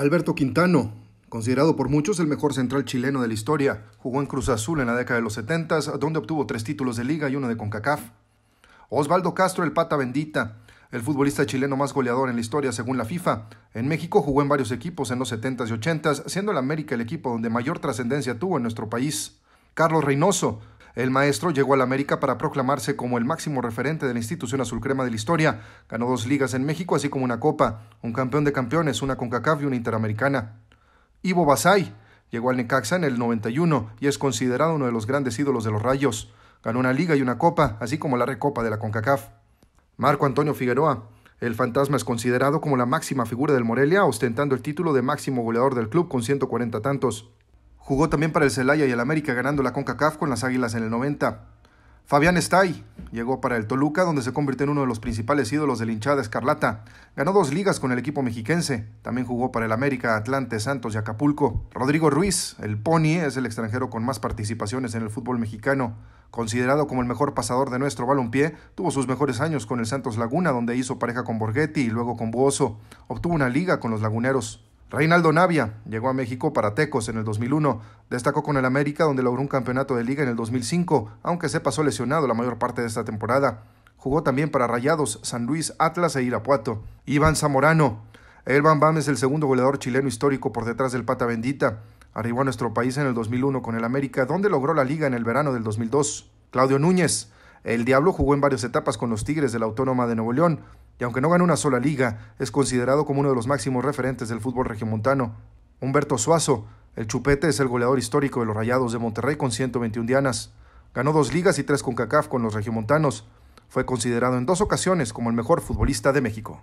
Alberto Quintano, considerado por muchos el mejor central chileno de la historia, jugó en Cruz Azul en la década de los 70, donde obtuvo tres títulos de liga y uno de CONCACAF. Osvaldo Castro, el pata bendita, el futbolista chileno más goleador en la historia según la FIFA. En México jugó en varios equipos en los 70s y 80s, siendo el América el equipo donde mayor trascendencia tuvo en nuestro país. Carlos Reynoso, el maestro llegó al América para proclamarse como el máximo referente de la institución azulcrema de la historia. Ganó dos ligas en México, así como una copa, un campeón de campeones, una CONCACAF y una interamericana. Ivo Basay llegó al Necaxa en el 91 y es considerado uno de los grandes ídolos de los Rayos. Ganó una liga y una copa, así como la recopa de la CONCACAF. Marco Antonio Figueroa el fantasma es considerado como la máxima figura del Morelia, ostentando el título de máximo goleador del club con 140 tantos. Jugó también para el Celaya y el América ganando la CONCACAF con las Águilas en el 90. Fabián Estay llegó para el Toluca, donde se convirtió en uno de los principales ídolos del hinchada escarlata. Ganó dos ligas con el equipo mexiquense. También jugó para el América, Atlante, Santos y Acapulco. Rodrigo Ruiz, el Pony, es el extranjero con más participaciones en el fútbol mexicano. Considerado como el mejor pasador de nuestro balompié, tuvo sus mejores años con el Santos Laguna, donde hizo pareja con Borghetti y luego con Buoso. Obtuvo una liga con los Laguneros. Reinaldo Navia llegó a México para Tecos en el 2001, destacó con el América donde logró un campeonato de liga en el 2005, aunque se pasó lesionado la mayor parte de esta temporada. Jugó también para Rayados, San Luis, Atlas e Irapuato. Iván Zamorano. El Van Bam es el segundo goleador chileno histórico por detrás del Pata Bendita. Arribó a nuestro país en el 2001 con el América, donde logró la liga en el verano del 2002. Claudio Núñez. El Diablo jugó en varias etapas con los Tigres de la Autónoma de Nuevo León, y aunque no ganó una sola liga, es considerado como uno de los máximos referentes del fútbol regiomontano. Humberto Suazo, el chupete, es el goleador histórico de los Rayados de Monterrey con 121 dianas. Ganó dos ligas y tres con CACAF con los regiomontanos. Fue considerado en dos ocasiones como el mejor futbolista de México.